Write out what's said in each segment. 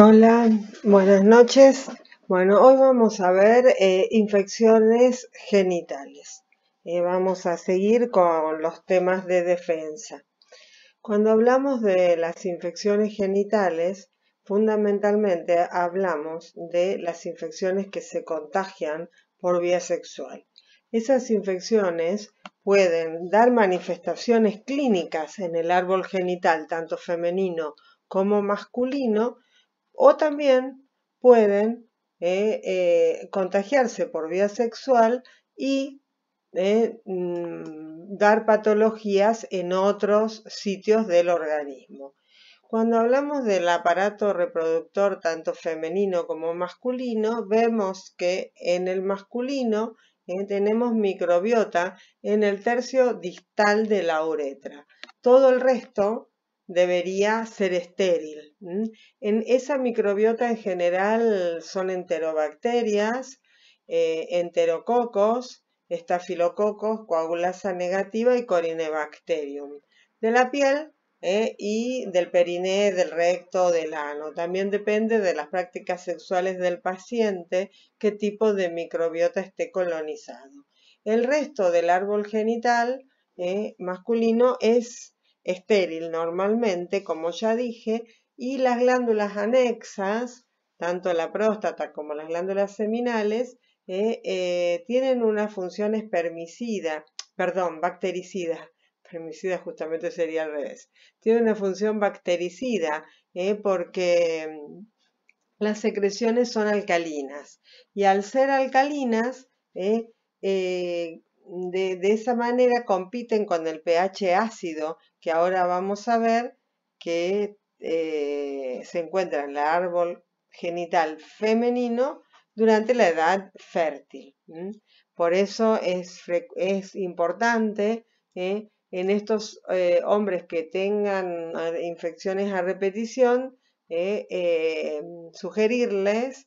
Hola, buenas noches. Bueno, hoy vamos a ver eh, infecciones genitales. Eh, vamos a seguir con los temas de defensa. Cuando hablamos de las infecciones genitales, fundamentalmente hablamos de las infecciones que se contagian por vía sexual. Esas infecciones pueden dar manifestaciones clínicas en el árbol genital, tanto femenino como masculino, o también pueden eh, eh, contagiarse por vía sexual y eh, mm, dar patologías en otros sitios del organismo. Cuando hablamos del aparato reproductor tanto femenino como masculino, vemos que en el masculino tenemos microbiota en el tercio distal de la uretra. Todo el resto debería ser estéril. En esa microbiota en general son enterobacterias, eh, enterococos, estafilococos, coagulasa negativa y corinebacterium. De la piel eh, y del periné, del recto, del ano. También depende de las prácticas sexuales del paciente qué tipo de microbiota esté colonizado. El resto del árbol genital eh, masculino es estéril normalmente, como ya dije, y las glándulas anexas, tanto la próstata como las glándulas seminales, eh, eh, tienen una función espermicida, perdón, bactericida. Permicida justamente sería al revés. Tienen una función bactericida eh, porque mm, las secreciones son alcalinas y al ser alcalinas, de esa manera compiten con el pH ácido que ahora vamos a ver que eh, se encuentra en el árbol genital femenino durante la edad fértil. Por eso es, es importante ¿eh? en estos eh, hombres que tengan infecciones a repetición, sugerirles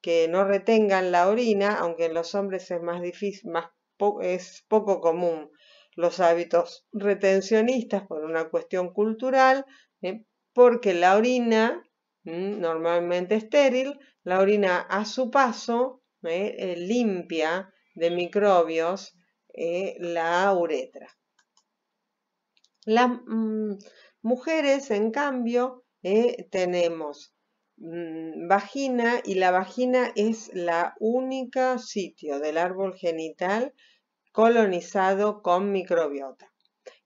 que no retengan la orina, aunque en los hombres es más difícil, es poco común los hábitos retencionistas por una cuestión cultural, porque la orina, mm, normalmente estéril, la orina a su paso eh, eh, limpia de microbios eh, la uretra. Las mm, mujeres, en cambio, tenemos mm, vagina y la vagina es la única sitio del árbol genital colonizado con microbiota.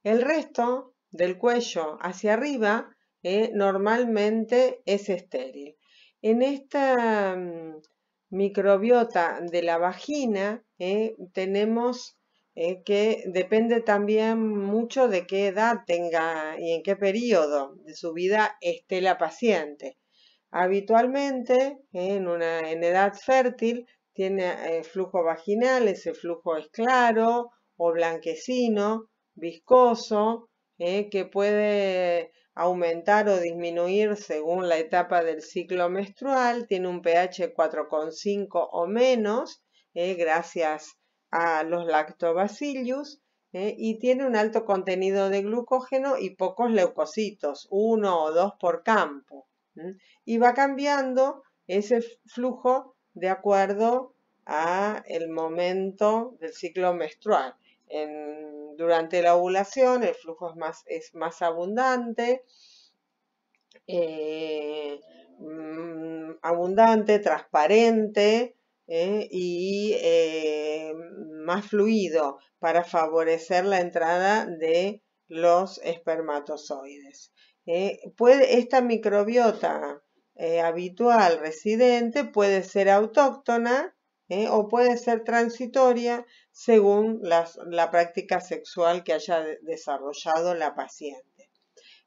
El resto del cuello hacia arriba eh, normalmente es estéril. En esta mm, microbiota de la vagina eh, tenemos eh, que depende también mucho de qué edad tenga y en qué periodo de su vida esté la paciente. Habitualmente, en una en edad fértil, tiene flujo vaginal, ese flujo es claro o blanquecino, viscoso, que puede aumentar o disminuir según la etapa del ciclo menstrual, tiene un pH 4,5 o menos, eh, gracias a los lactobacillus, eh, y tiene un alto contenido de glucógeno y pocos leucocitos, uno o dos por campo. Y va cambiando ese flujo de acuerdo a el momento del ciclo menstrual durante la ovulación el flujo es más, abundante, eh, mm, abundante, transparente ¿eh? y eh, más fluido para favorecer la entrada de los espermatozoides. esta microbiota habitual residente puede ser autóctona o puede ser transitoria según la práctica sexual que haya desarrollado la paciente.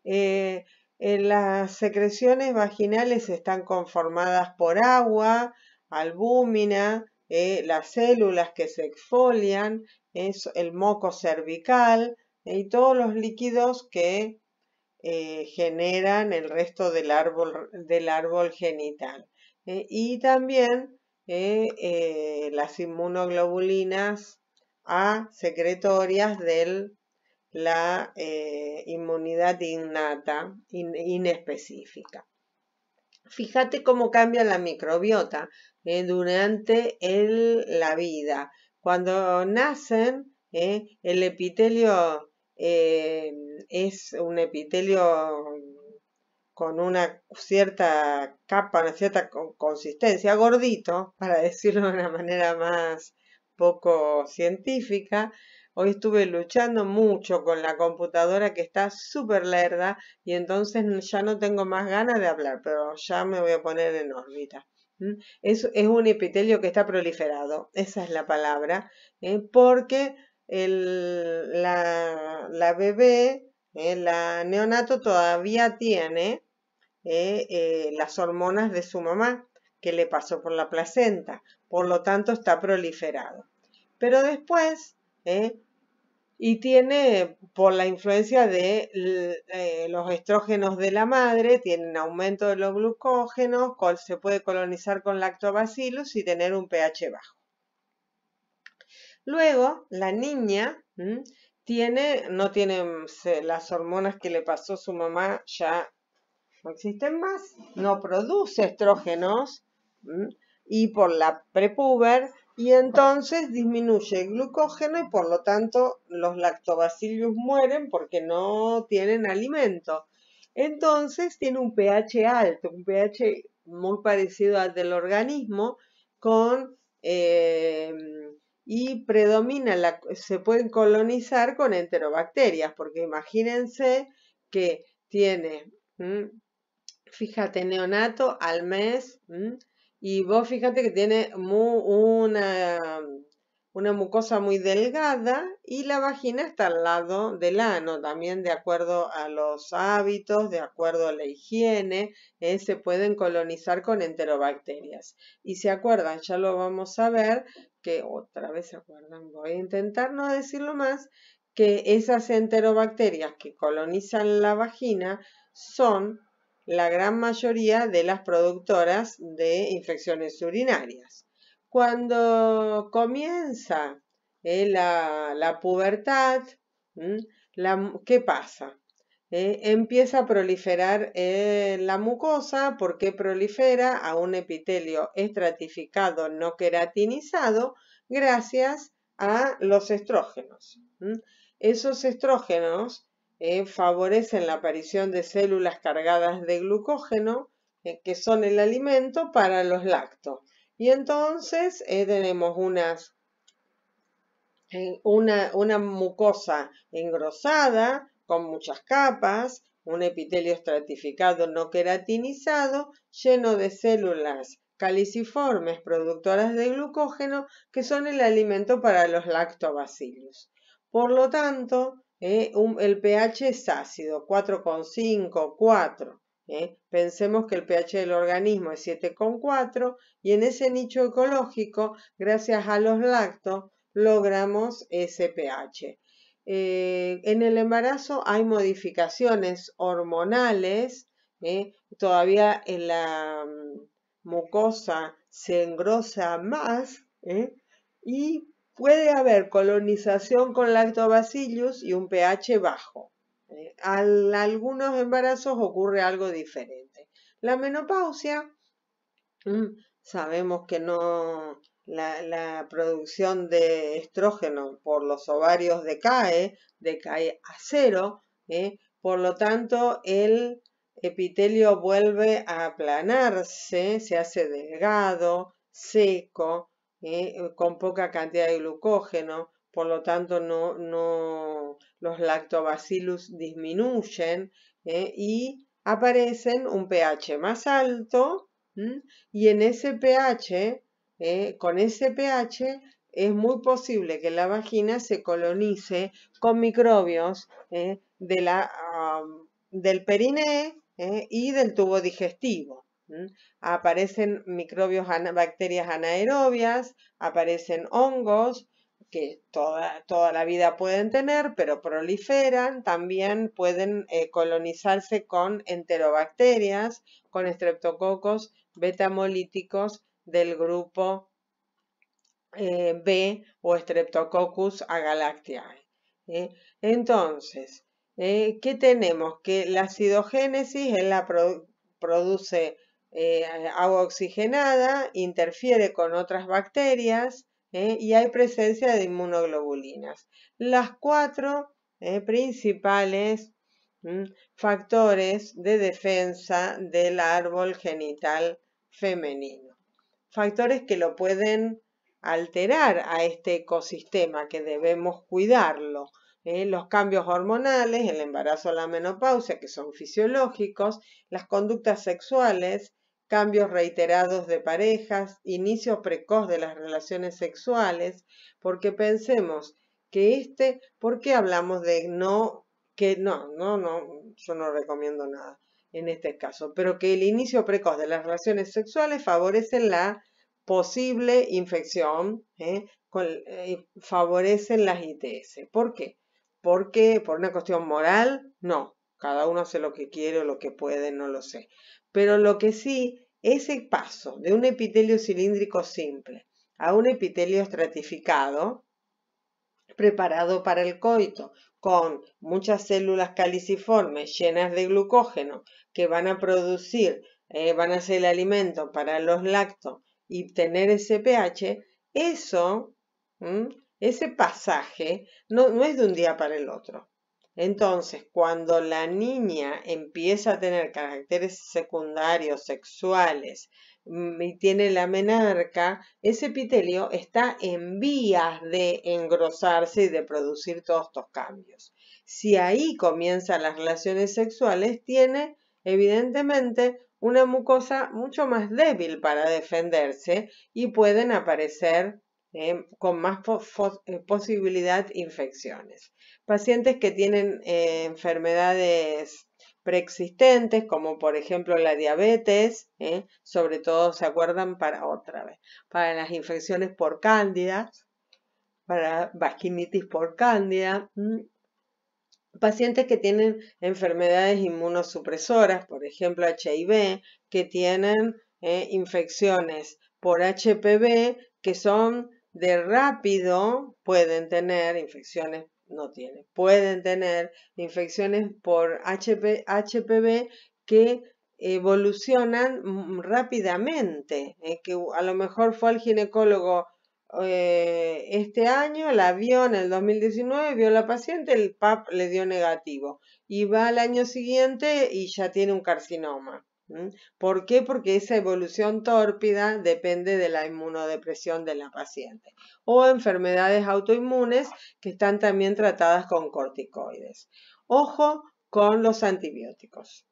Eh, las secreciones vaginales están conformadas por agua, albúmina, eh, las células que se exfolian, el moco cervical eh, y todos los líquidos que generan el resto del árbol, del árbol genital. y también las inmunoglobulinas a secretorias de la eh, inmunidad innata, inespecífica. Fíjate cómo cambia la microbiota eh, durante la vida. Cuando nacen, eh, el epitelio es un epitelio con una cierta capa, una cierta consistencia, gordito, para decirlo de una manera más poco científica. Hoy estuve luchando mucho con la computadora que está súper lerda y entonces ya no tengo más ganas de hablar, pero ya me voy a poner en órbita. Es, es un epitelio que está proliferado, esa es la palabra, ¿eh? porque la, bebé, ¿eh? la neonato todavía tiene ¿eh? las hormonas de su mamá que le pasó por la placenta, por lo tanto está proliferado. Pero después, eh, y tiene, por la influencia de eh, los estrógenos de la madre, tienen aumento de los glucógenos, se puede colonizar con lactobacillus y tener un pH bajo. Luego, la niña tiene, no tiene las hormonas que le pasó su mamá, ya no existen más, no produce estrógenos y por la prepuber y entonces disminuye el glucógeno y por lo tanto los lactobacillus mueren porque no tienen alimento. Entonces tiene un pH alto, un pH muy parecido al del organismo con, eh, y predomina, la, se pueden colonizar con enterobacterias porque imagínense que tiene, fíjate, neonato al mes, y vos fíjate que tiene una, una mucosa muy delgada y la vagina está al lado del ano, también de acuerdo a los hábitos, de acuerdo a la higiene, eh, se pueden colonizar con enterobacterias. Y se acuerdan, ya lo vamos a ver, que otra vez se acuerdan, voy a intentar no decirlo más, que esas enterobacterias que colonizan la vagina son la gran mayoría de las productoras de infecciones urinarias. Cuando comienza eh, la, pubertad, ¿qué pasa? Eh, empieza a proliferar eh, la mucosa porque prolifera a un epitelio estratificado no queratinizado gracias a los estrógenos. Esos estrógenos eh, favorecen la aparición de células cargadas de glucógeno, eh, que son el alimento para los lactos. Y entonces eh, tenemos unas, una, una mucosa engrosada con muchas capas, un epitelio estratificado no queratinizado, lleno de células caliciformes productoras de glucógeno que son el alimento para los lactobacillus. Por lo tanto, ¿eh? el pH es ácido, 4,5, 4. ¿eh? Pensemos que el pH del organismo es 7,4 y en ese nicho ecológico, gracias a los lactos, logramos ese pH. Eh, en el embarazo hay modificaciones hormonales, todavía en la mm, mucosa se engrosa más y puede haber colonización con lactobacillus y un pH bajo. Eh, algunos embarazos ocurre algo diferente. La menopausia, mm, sabemos que no, la, producción de estrógeno por los ovarios decae, decae a cero, eh, por lo tanto el epitelio vuelve a aplanarse, se hace delgado, seco, eh, eh, con poca cantidad de glucógeno, por lo tanto no, los lactobacillus disminuyen eh, y aparecen un pH más alto y en ese pH, con ese pH es muy posible que la vagina se colonice con microbios del periné y del tubo digestivo. Aparecen microbios, bacterias anaerobias, aparecen hongos, que toda, toda, la vida pueden tener, pero proliferan, también pueden eh, colonizarse con enterobacterias, con estreptococos betamolíticos del grupo eh, B o Streptococcus agalactiae. ¿eh? Entonces, ¿qué tenemos? Que la acidogénesis, es la produce eh, agua oxigenada, interfiere con otras bacterias eh, y hay presencia de inmunoglobulinas. Las cuatro eh, principales mm, factores de defensa del árbol genital femenino. Factores que lo pueden alterar a este ecosistema, que debemos cuidarlo. los cambios hormonales, el embarazo, la menopausia, que son fisiológicos, las conductas sexuales, cambios reiterados de parejas, inicio precoz de las relaciones sexuales, porque pensemos que este, ¿por qué hablamos de no, que no, no, no, yo no recomiendo nada en este caso, pero que el inicio precoz de las relaciones sexuales favorece la posible infección, eh, eh, favorecen las ITS. ¿Por qué? Porque por una cuestión moral, no. Cada uno hace lo que quiere o lo que puede, no lo sé pero lo que sí, ese paso de un epitelio cilíndrico simple a un epitelio estratificado, preparado para el coito, con muchas células caliciformes llenas de glucógeno que van a producir, eh, van a ser el alimento para los lactos y tener ese pH, eso, ese pasaje, no es de un día para el otro. Entonces, cuando la niña empieza a tener caracteres secundarios sexuales mm, y tiene la menarca, ese epitelio está en vías de engrosarse y de producir todos estos cambios. Si ahí comienzan las relaciones sexuales, tiene evidentemente una mucosa mucho más débil para defenderse y pueden aparecer ¿eh? con más eh, posibilidad infecciones. Pacientes que tienen eh, enfermedades preexistentes, como por ejemplo la diabetes, sobre todo se acuerdan para otra vez, para las infecciones por cándida, para vasquinitis por cándida, pacientes que tienen enfermedades inmunosupresoras, por ejemplo HIV, que tienen infecciones por HPV, que son de rápido pueden tener infecciones, no tienen, pueden tener infecciones por HPV que evolucionan rápidamente, eh, que a lo mejor fue al ginecólogo eh, este año, la vio en el 2019, vio la paciente, el PAP le dio negativo y va al año siguiente y ya tiene un carcinoma. ¿Por qué? Porque esa evolución tórpida depende de la inmunodepresión de la paciente o enfermedades autoinmunes que están también tratadas con corticoides. Ojo con los antibióticos,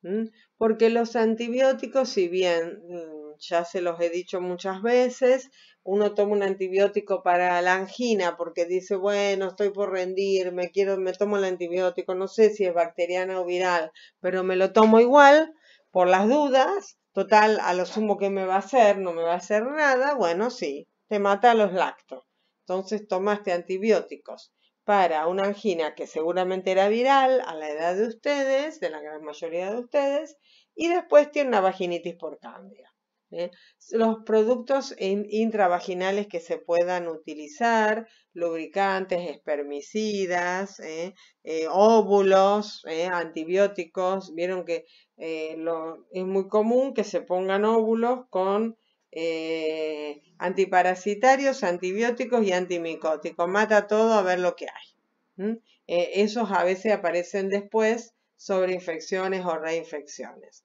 porque los antibióticos, si bien mm, ya se los he dicho muchas veces, uno toma un antibiótico para la angina porque dice, bueno, estoy por rendirme, quiero, me tomo el antibiótico, no sé si es bacteriana o viral, pero me lo tomo igual, por las dudas, total, a lo sumo que me va a hacer, no me va a hacer nada, bueno, sí, te mata los lactos. Entonces tomaste antibióticos para una angina que seguramente era viral a la edad de ustedes, de la gran mayoría de ustedes, y después tiene una vaginitis por cambio. ¿eh? Los productos intravaginales que se puedan utilizar, lubricantes, espermicidas, ¿eh? Eh, óvulos, antibióticos, vieron que eh, es muy común que se pongan óvulos con eh, antiparasitarios, antibióticos y antimicóticos. Mata todo a ver lo que hay. Eh, esos a veces aparecen después sobre infecciones o reinfecciones.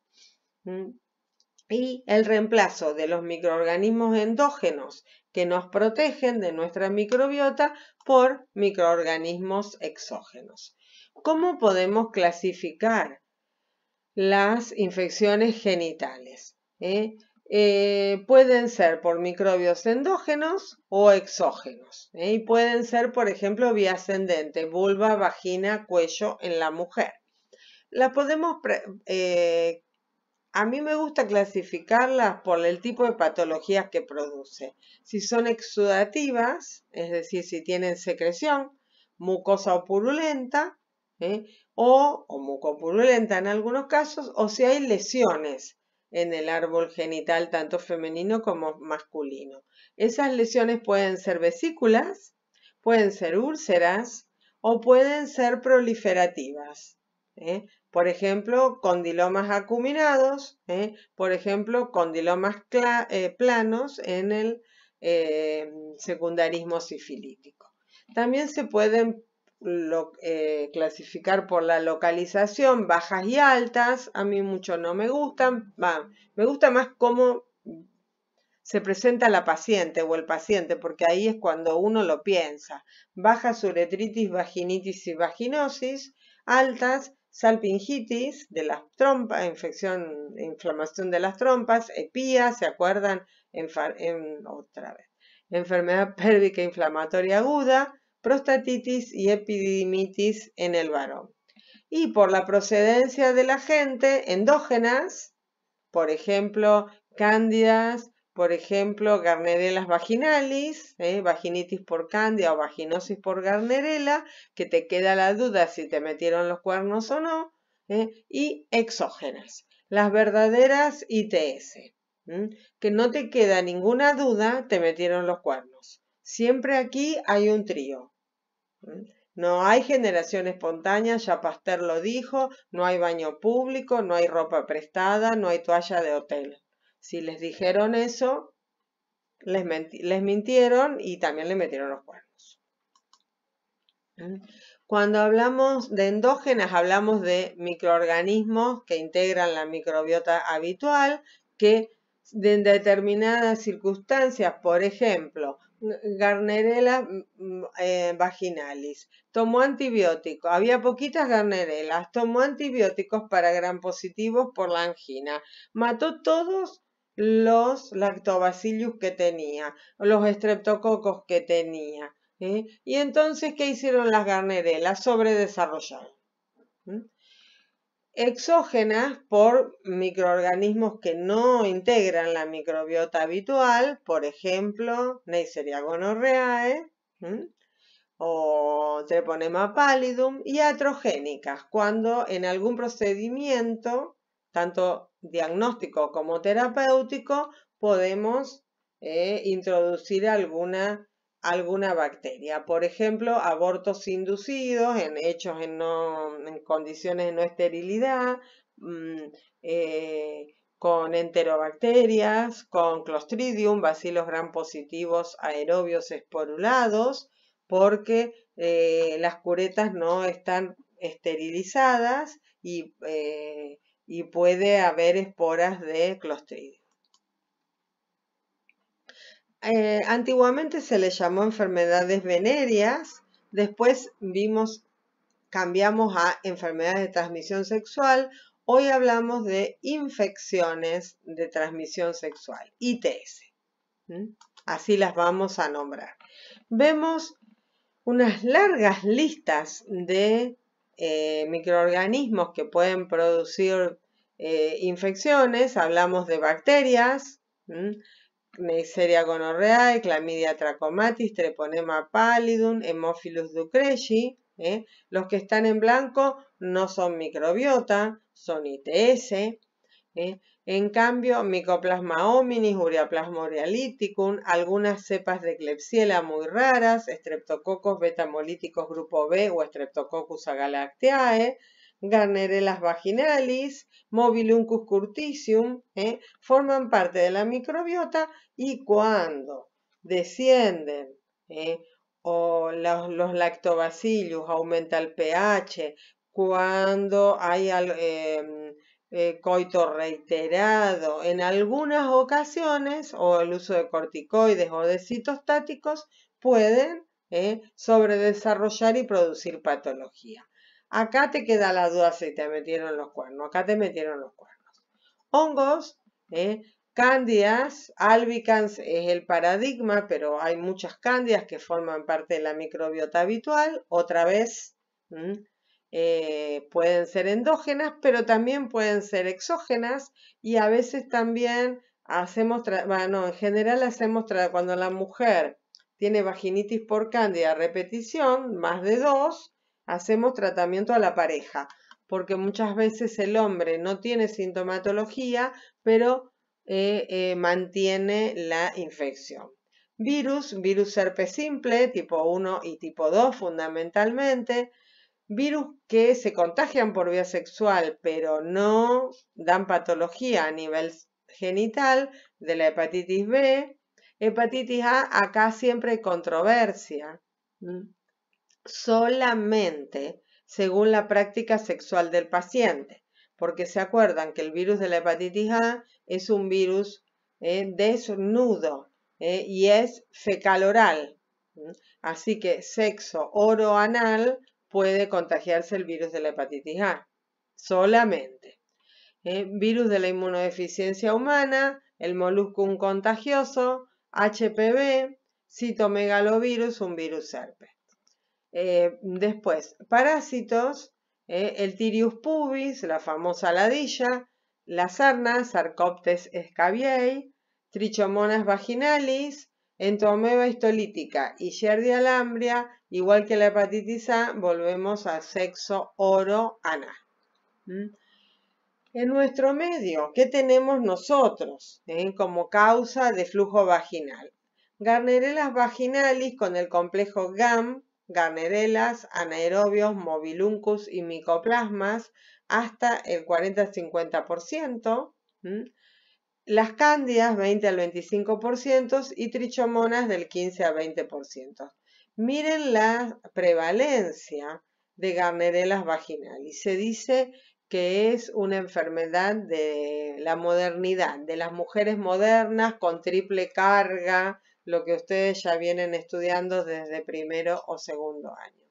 Y el reemplazo de los microorganismos endógenos que nos protegen de nuestra microbiota por microorganismos exógenos. ¿Cómo podemos clasificar las infecciones genitales. ¿eh? Eh, pueden ser por microbios endógenos o exógenos. ¿eh? Y pueden ser, por ejemplo, vía ascendente, vulva, vagina, cuello en la mujer. a mí me gusta clasificarlas por el tipo de patologías que produce. Si son exudativas, es decir, si tienen secreción, mucosa o purulenta, ¿eh? o, mucopululenta en algunos casos, o si hay lesiones en el árbol genital, tanto femenino como masculino. Esas lesiones pueden ser vesículas, pueden ser úlceras o pueden ser proliferativas. ¿eh? Por ejemplo, condilomas acuminados, ¿eh? por ejemplo, condilomas planos en el secundarismo sifilítico. También se pueden eh, clasificar por la localización, bajas y altas. A mí mucho no me gustan. me gusta más cómo se presenta la paciente o el paciente, porque ahí es cuando uno lo piensa. Bajas uretritis, vaginitis y vaginosis. Altas, salpingitis de las trompas, infección, inflamación de las trompas, epías, ¿se acuerdan? otra vez. Enfermedad pérdica inflamatoria aguda, prostatitis y epididimitis en el varón. Y por la procedencia de la gente endógenas, por ejemplo, cándidas, por ejemplo, garnerelas vaginalis, ¿eh? vaginitis por cándida o vaginosis por garnerela, que te queda la duda si te metieron los cuernos o no, ¿eh? y exógenas, las verdaderas ITS, que no te queda ninguna duda, te metieron los cuernos. Siempre aquí hay un trío, no hay generación espontánea, ya Pasteur lo dijo, no hay baño público, no hay ropa prestada, no hay toalla de hotel. Si les dijeron eso, les, mintieron y también le metieron los cuernos. ¿Eh? Cuando hablamos de endógenas, hablamos de microorganismos que integran la microbiota habitual, que en determinadas circunstancias, por ejemplo, Garnerella mm, mm, eh, vaginalis. Tomó antibióticos. Había poquitas garnerelas. Tomó antibióticos para gran positivos por la angina. Mató todos los lactobacillus que tenía, los estreptococos que tenía. ¿eh? Y entonces, ¿qué hicieron las garnerelas? Sobredesarrollaron exógenas por microorganismos que no integran la microbiota habitual, por ejemplo, Neisseria gonorreae o Treponema pallidum, y atrogénicas, cuando en algún procedimiento, tanto diagnóstico como terapéutico, podemos eh, introducir alguna alguna bacteria. Por ejemplo, abortos inducidos en hechos en, no, condiciones de no esterilidad, mm, eh, con enterobacterias, con clostridium, bacilos gran positivos aerobios esporulados, porque eh, las curetas no están esterilizadas y eh, puede haber esporas de clostridium. Eh, antiguamente se le llamó enfermedades venéreas, después vimos, cambiamos a enfermedades de transmisión sexual, hoy hablamos de infecciones de transmisión sexual, ITS. Así las vamos a nombrar. Vemos unas largas listas de eh, microorganismos que pueden producir eh, infecciones, hablamos de bacterias, Neisseria gonorreae, Clamidia trachomatis, Treponema pallidum, Hemophilus ducreyi. ¿eh? Los que están en blanco no son microbiota, son ITS. ¿eh? En cambio, Mycoplasma hominis, Ureaplasma urealyticum, algunas cepas de Klebsiella muy raras, Streptococcus betamolíticos grupo B o Streptococcus agalactiae, Garnerellas vaginalis, Mobiluncus curticium, ¿eh? forman parte de la microbiota y cuando descienden ¿eh? o los, lactobacillus, aumenta el pH, cuando hay eh, coito reiterado en algunas ocasiones o el uso de corticoides o de citostáticos pueden sobredesarrollar y producir patología. Acá te queda la duda si te metieron los cuernos. Acá te metieron los cuernos. Hongos, candias, ¿eh? cándidas, albicans es el paradigma, pero hay muchas cándidas que forman parte de la microbiota habitual. Otra vez, eh, pueden ser endógenas, pero también pueden ser exógenas y a veces también hacemos, bueno, en general hacemos, cuando la mujer tiene vaginitis por cándida repetición, más de dos, hacemos tratamiento a la pareja, porque muchas veces el hombre no tiene sintomatología, pero eh, eh, mantiene la infección. Virus, virus herpes simple, tipo 1 y tipo 2 fundamentalmente, virus que se contagian por vía sexual, pero no dan patología a nivel genital de la hepatitis B. Hepatitis A, acá siempre hay controversia. Mm solamente según la práctica sexual del paciente, porque se acuerdan que el virus de la hepatitis A es un virus eh, desnudo eh, y es fecal oral. Así que sexo oro-anal puede contagiarse el virus de la hepatitis A, solamente. Eh, virus de la inmunodeficiencia humana, el molusco contagioso, HPV, citomegalovirus, un virus herpes. Eh, después, parásitos, eh, el tirius pubis, la famosa ladilla, las sarna, sarcoptes scabiei, trichomonas vaginalis, entomeba histolítica y yerdia igual que la hepatitis A, volvemos al sexo oro ana ¿Mm? En nuestro medio, ¿qué tenemos nosotros eh, como causa de flujo vaginal? Garnerelas vaginalis con el complejo GAM, garnerelas, anaerobios, mobiluncus y micoplasmas hasta el 40-50%, las cándidas 20 al 25% y trichomonas del 15 al 20%. Miren la prevalencia de garnerelas vaginales. Se dice que es una enfermedad de la modernidad, de las mujeres modernas con triple carga, lo que ustedes ya vienen estudiando desde primero o segundo año.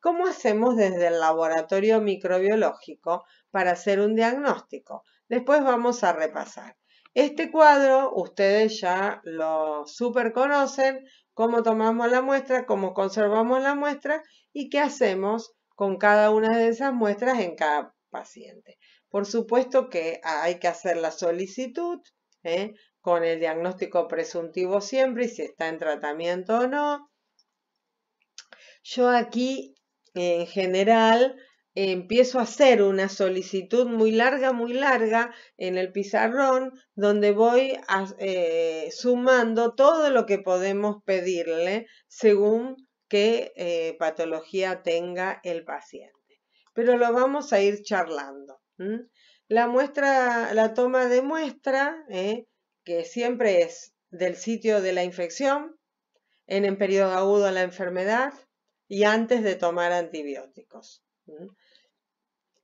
¿Cómo hacemos desde el laboratorio microbiológico para hacer un diagnóstico? Después vamos a repasar. Este cuadro ustedes ya lo super conocen, cómo tomamos la muestra, cómo conservamos la muestra y qué hacemos con cada una de esas muestras en cada paciente. Por supuesto que hay que hacer la solicitud, ¿eh? con el diagnóstico presuntivo siempre y si está en tratamiento o no. Yo aquí, en general, empiezo a hacer una solicitud muy larga, muy larga en el pizarrón, donde voy eh, sumando todo lo que podemos pedirle según qué eh, patología tenga el paciente. Pero lo vamos a ir charlando. La muestra, la toma de muestra, ¿eh? que siempre es del sitio de la infección, en el periodo agudo de la enfermedad y antes de tomar antibióticos.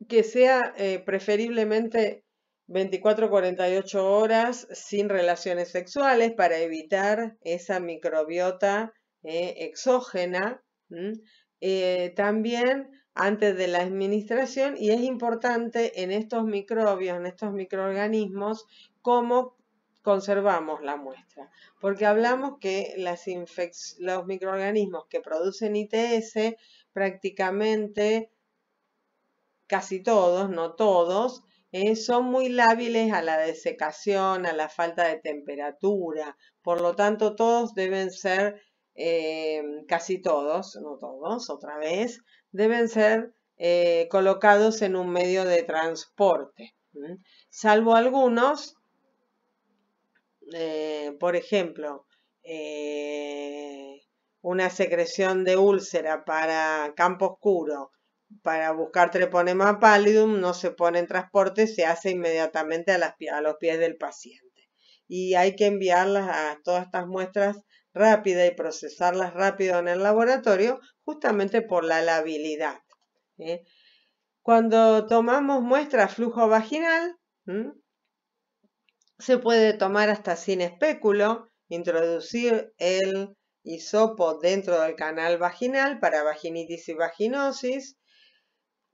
Que sea eh, preferiblemente 24-48 horas sin relaciones sexuales para evitar esa microbiota eh, exógena. Eh, también antes de la administración y es importante en estos microbios, en estos microorganismos, cómo conservamos la muestra, porque hablamos que los microorganismos que producen ITS prácticamente casi todos, no todos, eh, son muy lábiles a la desecación, a la falta de temperatura. Por lo tanto, todos deben ser, eh, casi todos, no todos, otra vez, deben ser eh, colocados en un medio de transporte. Salvo algunos eh, por ejemplo, eh, una secreción de úlcera para campo oscuro, para buscar treponema pallidum, no se pone en transporte, se hace inmediatamente a, los pies del paciente. Y hay que enviarlas a todas estas muestras rápida y procesarlas rápido en el laboratorio justamente por la labilidad. ¿eh? Cuando tomamos muestra flujo vaginal, se puede tomar hasta sin espéculo, introducir el hisopo dentro del canal vaginal para vaginitis y vaginosis,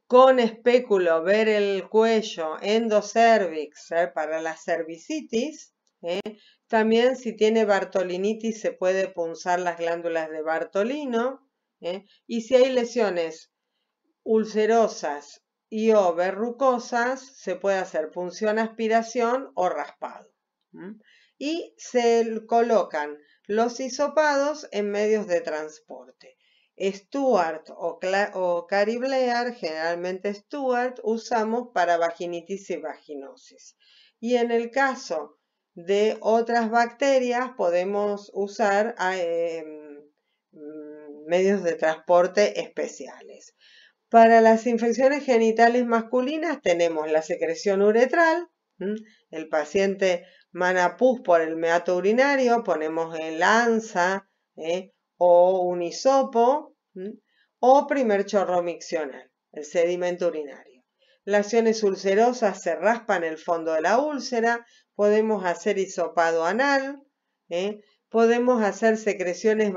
con espéculo ver el cuello endocervix ¿eh? para la cervicitis. ¿eh? También si tiene bartolinitis se puede punzar las glándulas de Bartolino. ¿eh? Y si hay lesiones ulcerosas y o verrucosas, se puede hacer punción, aspiración o raspado. Y se colocan los hisopados en medios de transporte. Stuart o, cariblear, generalmente Stuart, usamos para vaginitis y vaginosis. Y en el caso de otras bacterias podemos usar eh, em, mm, medios de transporte especiales. Para las infecciones genitales masculinas tenemos la secreción uretral, el paciente manapús por el meato urinario, ponemos el lanza ¿eh? o un hisopo o primer chorro miccional, el sedimento urinario. Las acciones ulcerosas se raspan el fondo de la úlcera, podemos hacer hisopado anal, ¿eh? podemos hacer secreciones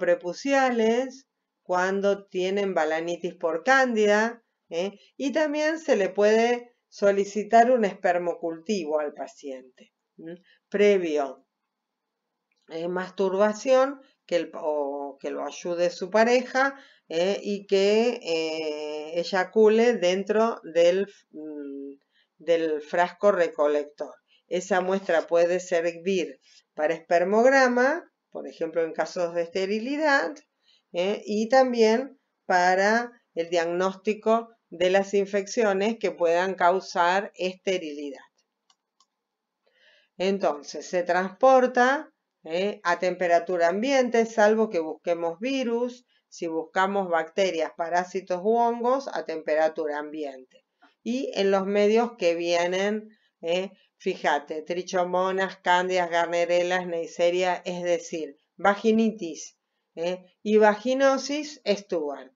prepuciales cuando tienen balanitis por cándida ¿eh? y también se le puede solicitar un espermocultivo al paciente previo eh, masturbación que o que lo ayude su pareja ¿eh? y que eh, eyacule dentro del, mm, del frasco recolector. Esa muestra puede servir para espermograma, por ejemplo en casos de esterilidad, ¿eh? y también para el diagnóstico de las infecciones que puedan causar esterilidad. Entonces, se transporta ¿eh? a temperatura ambiente, salvo que busquemos virus, si buscamos bacterias, parásitos u hongos, a temperatura ambiente. Y en los medios que vienen, ¿eh? fíjate, trichomonas, candias, garnerelas, neisseria, es decir, vaginitis, ¿eh? y vaginosis Stuart.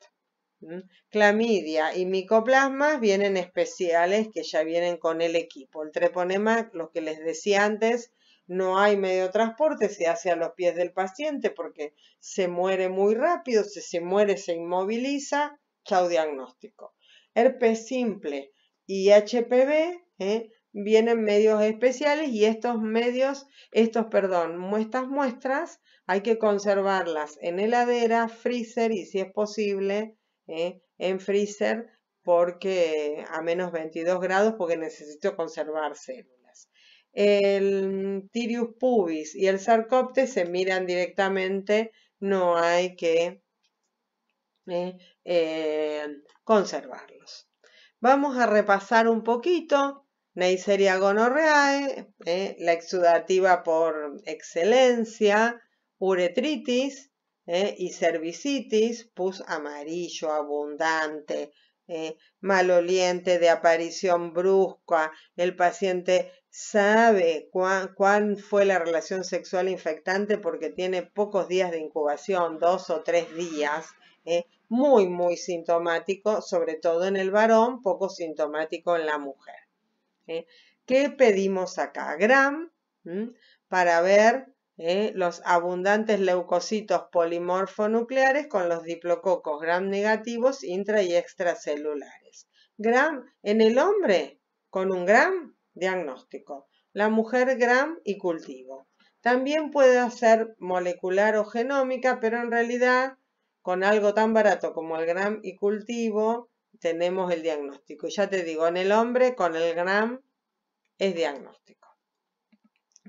Clamidia y micoplasmas vienen especiales que ya vienen con el equipo. El treponema, lo que les decía antes, no hay medio de transporte, se hace a los pies del paciente porque se muere muy rápido, si se muere se inmoviliza, chau diagnóstico. Herpes simple y HPV ¿eh? vienen medios especiales y estos medios, estos, perdón, muestras, muestras hay que conservarlas en heladera, freezer y si es posible eh, en freezer porque a menos 22 grados porque necesito conservar células. El tirius pubis y el sarcopte se miran directamente, no hay que eh, eh, conservarlos. Vamos a repasar un poquito Neisseria gonorreae, eh, la exudativa por excelencia, uretritis eh, y cervicitis, pus amarillo abundante, eh, maloliente de aparición brusca. El paciente sabe cuán, fue la relación sexual infectante porque tiene pocos días de incubación, dos o tres días. muy, muy sintomático, sobre todo en el varón, poco sintomático en la mujer. ¿Qué pedimos acá? Gram, para ver eh, los abundantes leucocitos polimorfonucleares con los diplococos gram negativos intra y extracelulares. Gram, en el hombre, con un gram, diagnóstico. La mujer, gram y cultivo. También puede ser molecular o genómica, pero en realidad con algo tan barato como el gram y cultivo, tenemos el diagnóstico. Y ya te digo, en el hombre con el gram es diagnóstico.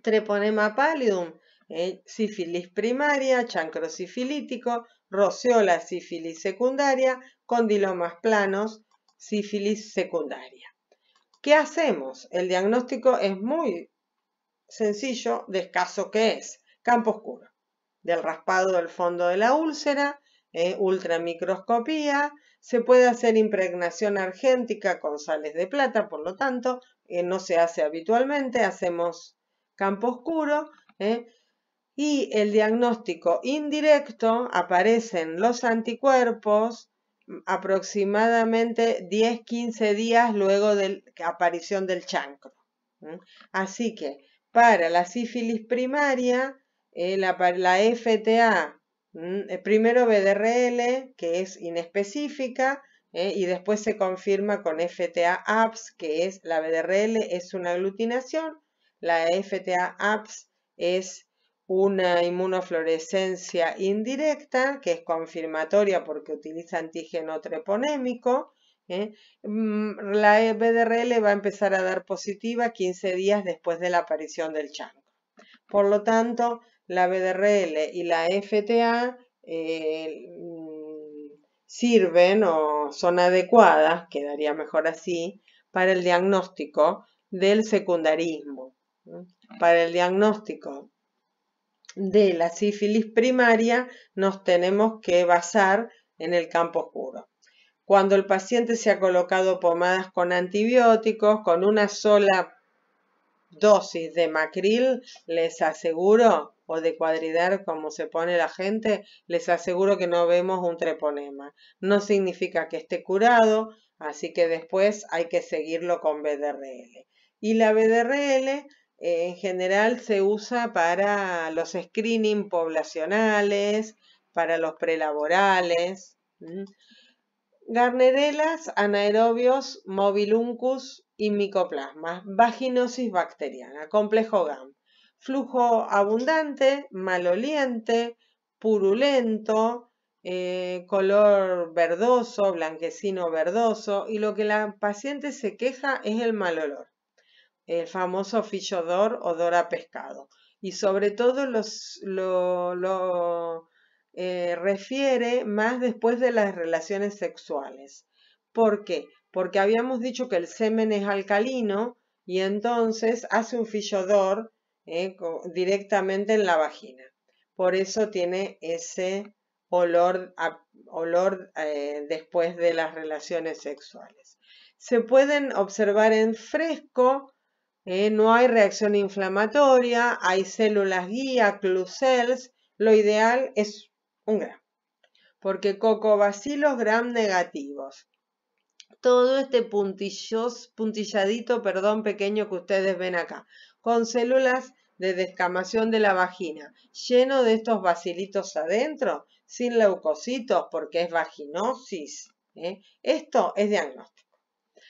Treponema pallidum, eh, sífilis primaria, chancro sifilítico, roceola sífilis secundaria, condilomas planos, sífilis secundaria. ¿Qué hacemos? El diagnóstico es muy sencillo de escaso que es. Campo oscuro. Del raspado del fondo de la úlcera, eh, ultramicroscopía, se puede hacer impregnación argéntica con sales de plata, por lo tanto, eh, no se hace habitualmente, hacemos campo oscuro. Eh, y el diagnóstico indirecto aparecen los anticuerpos mm, aproximadamente 10-15 días luego de la aparición del chancro. Así que para la sífilis primaria, la FTA Mm, eh, primero BDRL, que es inespecífica, eh, y después se confirma con FTA apps, que es la BDRL es una aglutinación, la FTA apps es una inmunofluorescencia indirecta, que es confirmatoria porque utiliza antígeno treponémico. Eh, mm, la BDRL va a empezar a dar positiva 15 días después de la aparición del chango. Por lo tanto, la BDRL y la FTA eh, mm, sirven o son adecuadas, quedaría mejor así, para el diagnóstico del secundarismo, para el diagnóstico de la sífilis primaria nos tenemos que basar en el campo oscuro. Cuando el paciente se ha colocado pomadas con antibióticos, con una sola dosis de macril, les aseguro o de cuadrilar como se pone la gente, les aseguro que no vemos un treponema. No significa que esté curado, así que después hay que seguirlo con BDRL. Y la BDRL eh, en general se usa para los screening poblacionales, para los prelaborales. Garnerelas, anaerobios, Mobiluncus y micoplasmas. Vaginosis bacteriana, complejo GAMP flujo abundante, maloliente, purulento, eh, color verdoso, blanquecino verdoso, y lo que la paciente se queja es el mal olor, el famoso fichodor, odor a pescado. Y sobre todo lo, eh, refiere más después de las relaciones sexuales. ¿Por qué? Porque habíamos dicho que el semen es alcalino y entonces hace un fichodor eh, directamente en la vagina. Por eso tiene ese olor, olor eh, después de las relaciones sexuales. Se pueden observar en fresco, eh, no hay reacción inflamatoria, hay células guía, clue Lo ideal es un gram, porque cocobacilos gram negativos todo este puntillos, puntilladito, perdón, pequeño que ustedes ven acá con células de descamación de la vagina, lleno de estos bacilitos adentro, sin leucocitos porque es vaginosis. ¿eh? Esto es diagnóstico.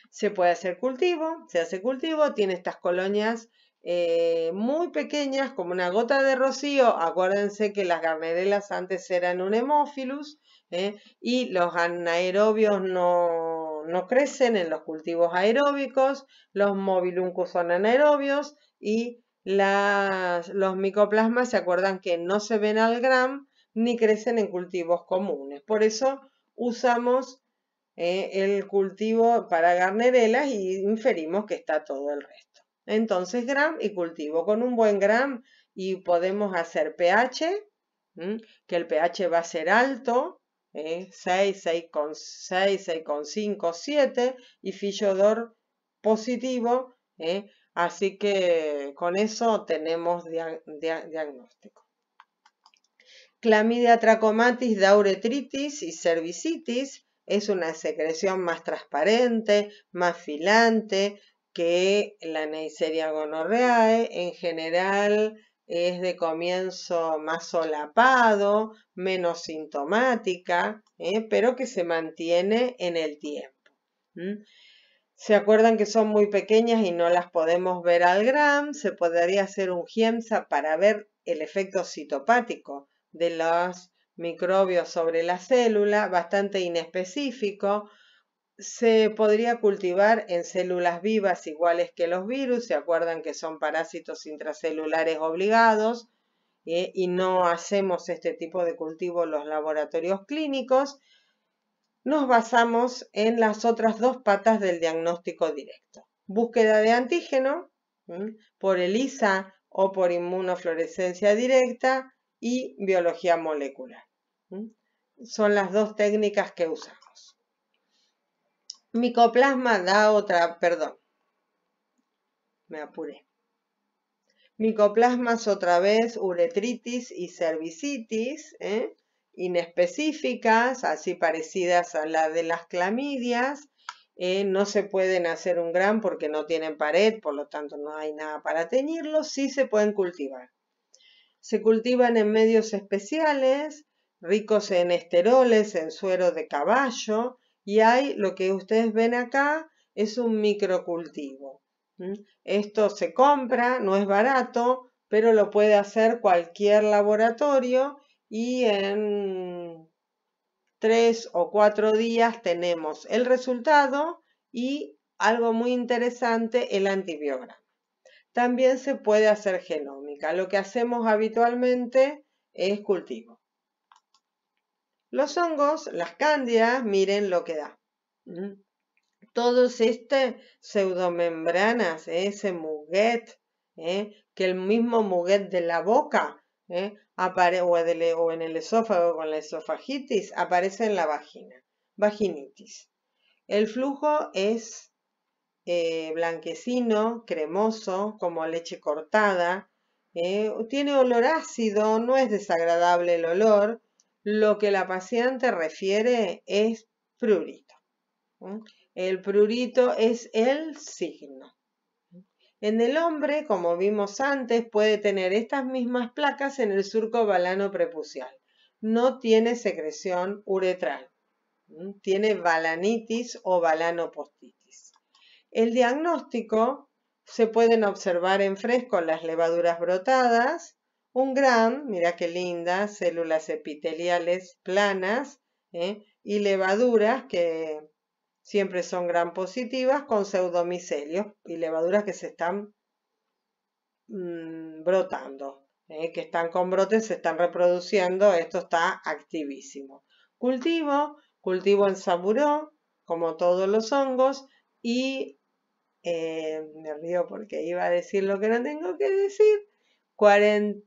Se puede hacer cultivo, se hace cultivo, tiene estas colonias eh, muy pequeñas, como una gota de rocío. Acuérdense que las garnerelas antes eran un hemófilus ¿eh? y los anaerobios no, no, crecen en los cultivos aeróbicos, los Mobiluncus son anaerobios y los micoplasmas se acuerdan que no se ven al gram ni crecen en cultivos comunes. Por eso usamos eh, el cultivo para garnerelas y inferimos que está todo el resto. Entonces gram y cultivo. Con un buen gram y podemos hacer pH, que el pH va a ser alto, eh, 6, 6, 6, 6, 7 y Fillodor positivo. ¿eh? así que con eso tenemos diagnóstico. Clamidia trachomatis, dauretritis y cervicitis es una secreción más transparente, más filante que la Neisseria gonorreae. En general, es de comienzo más solapado, menos sintomática, ¿eh? pero que se mantiene en el tiempo. Se acuerdan que son muy pequeñas y no las podemos ver al gram. Se podría hacer un GIEMSA para ver el efecto citopático de los microbios sobre la célula, bastante inespecífico, se podría cultivar en células vivas iguales que los virus, se acuerdan que son parásitos intracelulares obligados eh, y no hacemos este tipo de cultivo en los laboratorios clínicos, nos basamos en las otras dos patas del diagnóstico directo. Búsqueda de antígeno por ELISA o por inmunofluorescencia directa y biología molecular. Son las dos técnicas que usamos. Micoplasma da otra, perdón. Me apuré. Micoplasmas otra vez, uretritis y cervicitis, ¿eh? inespecíficas, así parecidas a la de las clamidias. ¿eh? no se pueden hacer un gran porque no tienen pared, por lo tanto no hay nada para teñirlos. Sí se pueden cultivar. Se cultivan en medios especiales, ricos en esteroles, en suero de caballo, y hay lo que ustedes ven acá es un microcultivo. Esto se compra, no es barato, pero lo puede hacer cualquier laboratorio y en tres o cuatro días tenemos el resultado y algo muy interesante, el antibiograma. También se puede hacer genómica. Lo que hacemos habitualmente es cultivo. Los hongos, las cándidas, miren lo que da. Mm. Todos estas pseudomembranas, ese muguet, ¿eh? que el mismo muguet de la boca ¿eh? o, en el esófago con la esofagitis aparece en la vagina, vaginitis. El flujo es eh, blanquecino, cremoso, como leche cortada, ¿eh? tiene olor ácido, no es desagradable el olor, lo que la paciente refiere es prurito. El prurito es el signo. En el hombre, como vimos antes, puede tener estas mismas placas en el surco balano prepucial. No tiene secreción uretral. Tiene balanitis o balanopostitis. El diagnóstico se pueden observar en fresco las levaduras brotadas, un gran, mira qué linda, células epiteliales planas ¿eh? y levaduras que siempre son gran positivas con pseudomicelios y levaduras que se están mm, brotando, ¿eh? que están con brotes, se están reproduciendo, esto está activísimo. Cultivo, cultivo en saburó, como todos los hongos, y eh, me río porque iba a decir lo que no tengo que decir, 40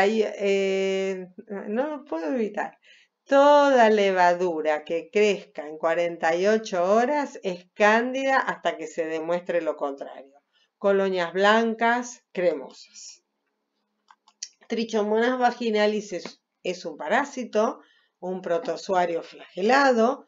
eh, no lo puedo evitar. Toda levadura que crezca en 48 horas es cándida hasta que se demuestre lo contrario. Colonias blancas, cremosas. Trichomonas vaginalis es un parásito, un protozoario flagelado,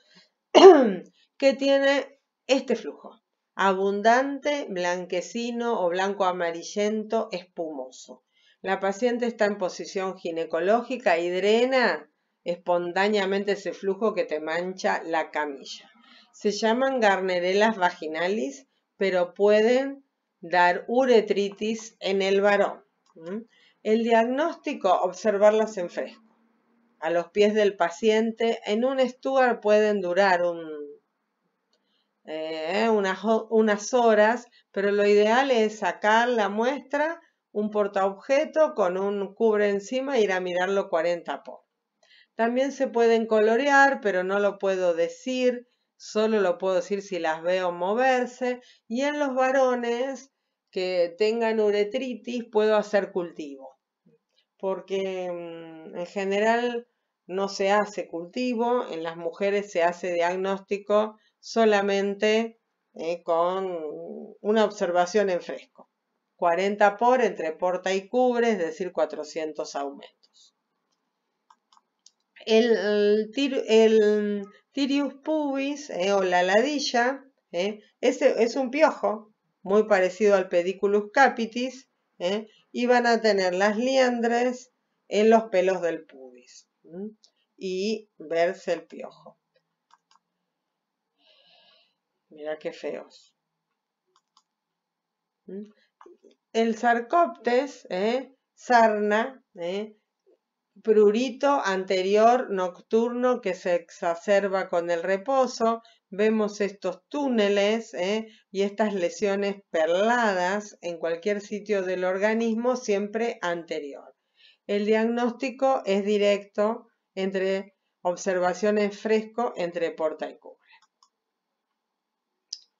que tiene este flujo. Abundante, blanquecino o blanco amarillento, espumoso la paciente está en posición ginecológica y drena espontáneamente ese flujo que te mancha la camilla. Se llaman garnerelas vaginalis, pero pueden dar uretritis en el varón. El diagnóstico, observarlas en fresco. A los pies del paciente, en un estuar pueden durar eh, unas horas, pero lo ideal es sacar la muestra un portaobjeto con un cubre encima e ir a mirarlo 40 por. También se pueden colorear, pero no lo puedo decir, solo lo puedo decir si las veo moverse. Y en los varones que tengan uretritis puedo hacer cultivo, porque mm, en general no se hace cultivo, en las mujeres se hace diagnóstico solamente eh, con una observación en fresco. 40 por entre porta y cubre, es decir, 400 aumentos. El, el, tirius pubis eh, o la ladilla eh, es, un piojo muy parecido al pediculus capitis eh, y van a tener las liendres en los pelos del pubis y verse el piojo. Mira qué feos el sarcóptes, ¿eh? sarna, ¿eh? prurito anterior nocturno que se exacerba con el reposo, vemos estos túneles ¿eh? y estas lesiones perladas en cualquier sitio del organismo, siempre anterior. El diagnóstico es directo entre observaciones fresco entre porta y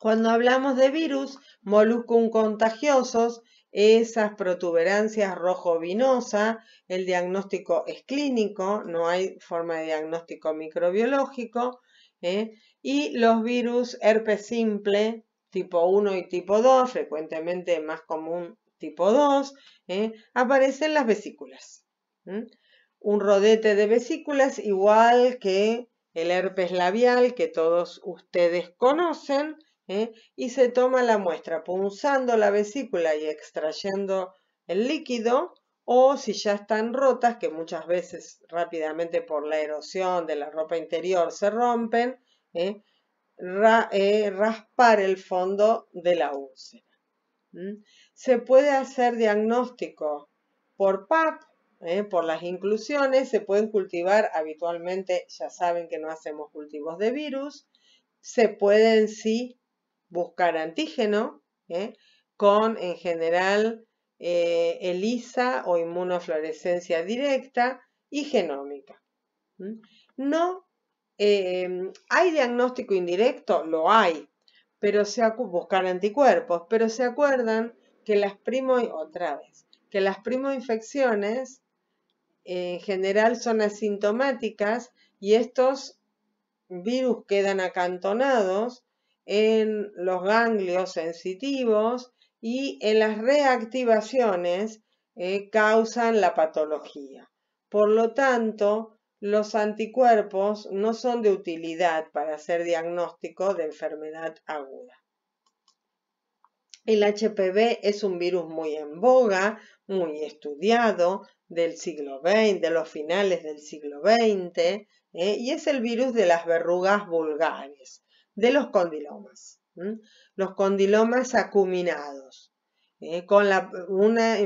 cuando hablamos de virus, moluscum contagiosos, esas protuberancias rojo-vinosa, el diagnóstico es clínico, no hay forma de diagnóstico microbiológico, ¿eh? y los virus herpes simple, tipo 1 y tipo 2, frecuentemente más común tipo 2, ¿eh? aparecen las vesículas. Un rodete de vesículas igual que el herpes labial que todos ustedes conocen, ¿eh? y se toma la muestra punzando la vesícula y extrayendo el líquido o si ya están rotas, que muchas veces rápidamente por la erosión de la ropa interior se rompen, ¿eh? Eh, raspar el fondo de la úlcera. Se puede hacer diagnóstico por PAP, por las inclusiones, se pueden cultivar habitualmente, ya saben que no hacemos cultivos de virus, se pueden sí buscar antígeno ¿eh? con, en general, eh, ELISA o inmunofluorescencia directa y genómica. No, eh, ¿hay diagnóstico indirecto? Lo hay, pero se buscar anticuerpos, pero se acuerdan que las primo, otra vez, que las primoinfecciones en general son asintomáticas y estos virus quedan acantonados en los ganglios sensitivos y en las reactivaciones eh, causan la patología. Por lo tanto, los anticuerpos no son de utilidad para hacer diagnóstico de enfermedad aguda. El HPV es un virus muy en boga, muy estudiado del siglo XX, de los finales del siglo XX, eh, y es el virus de las verrugas vulgares de los condilomas, los condilomas acuminados, ¿eh? con una,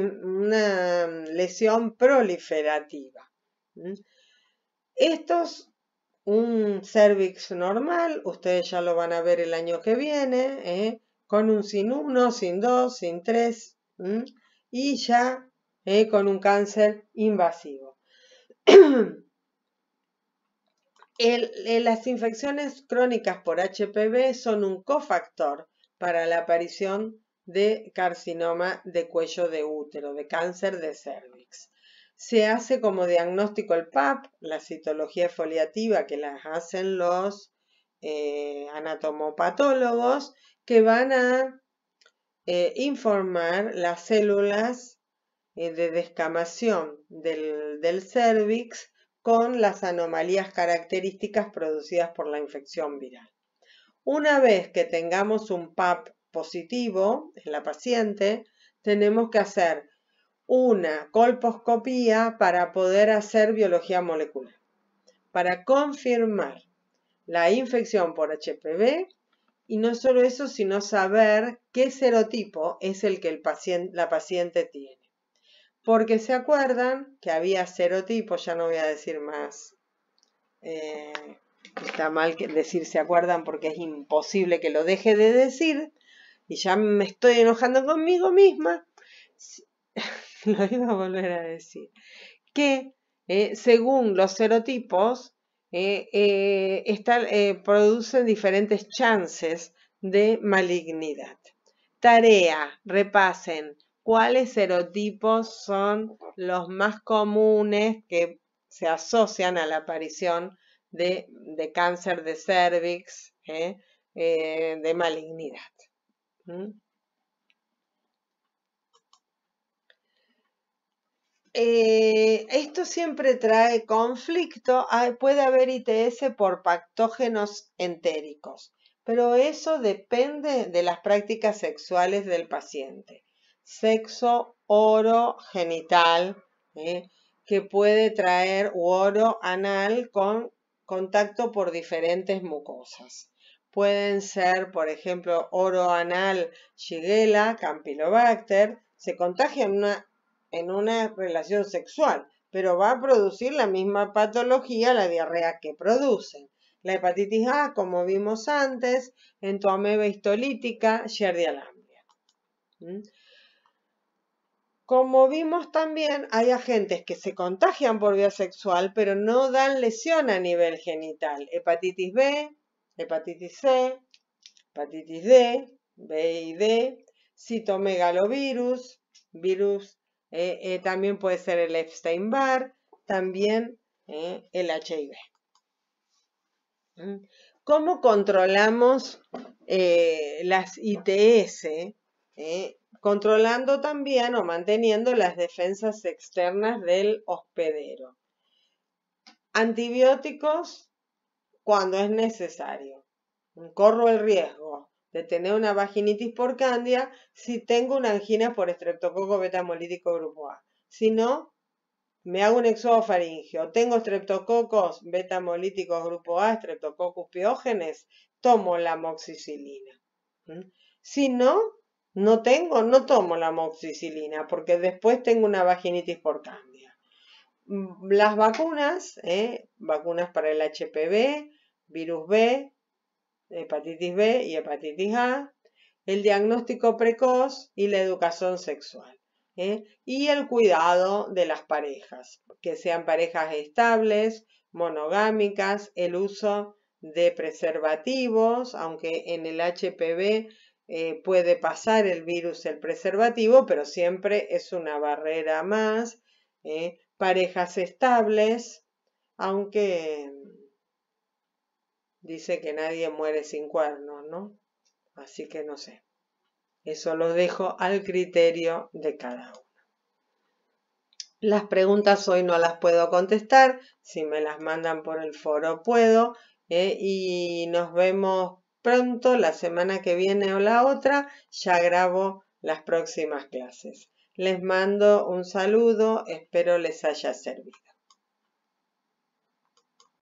lesión proliferativa. Esto Estos, un cervix normal, ustedes ya lo van a ver el año que viene, ¿eh? con un sin uno, sin dos, sin 3, y ya ¿eh? con un cáncer invasivo. Eh, las infecciones crónicas por HPV son un cofactor para la aparición de carcinoma de cuello de útero, de cáncer de cervix. Se hace como diagnóstico el PAP, la citología foliativa que las hacen los eh, anatomopatólogos, que van a eh, informar las células de descamación del, del cervix con las anomalías características producidas por la infección viral. Una vez que tengamos un PAP positivo en la paciente, tenemos que hacer una colposcopía para poder hacer biología molecular, para confirmar la infección por HPV y no solo eso, sino saber qué serotipo es el que la paciente tiene porque se acuerdan que había serotipos, ya no voy a decir más. Eh, está mal decir se acuerdan porque es imposible que lo deje de decir y ya me estoy enojando conmigo misma. lo iba a volver a decir. Que eh, según los serotipos, eh, producen diferentes chances de malignidad. Tarea, repasen cuáles serotipos son los más comunes que se asocian a la aparición de, cáncer de cervix, ¿eh? Eh, de malignidad. Eh, esto siempre trae conflicto, puede haber ITS por pactógenos entéricos, pero eso depende de las prácticas sexuales del paciente sexo oro genital, ¿eh? que puede traer oro anal con contacto por diferentes mucosas. Pueden ser, por ejemplo, oro anal, shigella, campylobacter, se contagia en una, relación sexual, pero va a producir la misma patología, la diarrea que producen. La hepatitis A, como vimos antes, entoameba histolítica, Yardialambia. ¿Mm? Como vimos también, hay agentes que se contagian por vía sexual, pero no dan lesión a nivel genital. Hepatitis B, hepatitis C, hepatitis D, B y D, citomegalovirus, virus, eh, eh, también puede ser el Epstein-Barr, también eh, el HIV. ¿Mm? ¿Cómo controlamos las ITS? Eh, controlando también o manteniendo las defensas externas del hospedero. Antibióticos cuando es necesario. Corro el riesgo de tener una vaginitis por candia si tengo una angina por estreptococo betamolítico grupo A. Si no, me hago un exofaringio, tengo estreptococos betamolíticos grupo A, estreptococos piógenes, tomo la moxicilina. ¿Mm? Si no, no tengo, no tomo la moxicilina porque después tengo una vaginitis por cambio. Mm, las vacunas, ¿eh? vacunas para el HPV, virus B, hepatitis B y hepatitis A, el diagnóstico precoz y la educación sexual. ¿eh? Y el cuidado de las parejas, que sean parejas estables, monogámicas, el uso de preservativos, aunque en el HPV eh, puede pasar el virus el preservativo, pero siempre es una barrera más. Eh, parejas estables, aunque dice que nadie muere sin cuernos, ¿no? Así que no sé. Eso lo dejo al criterio de cada uno. Las preguntas hoy no las puedo contestar. Si me las mandan por el foro puedo. Eh, y nos vemos pronto, la semana que viene o la otra, ya grabo las próximas clases. Les mando un saludo, espero les haya servido.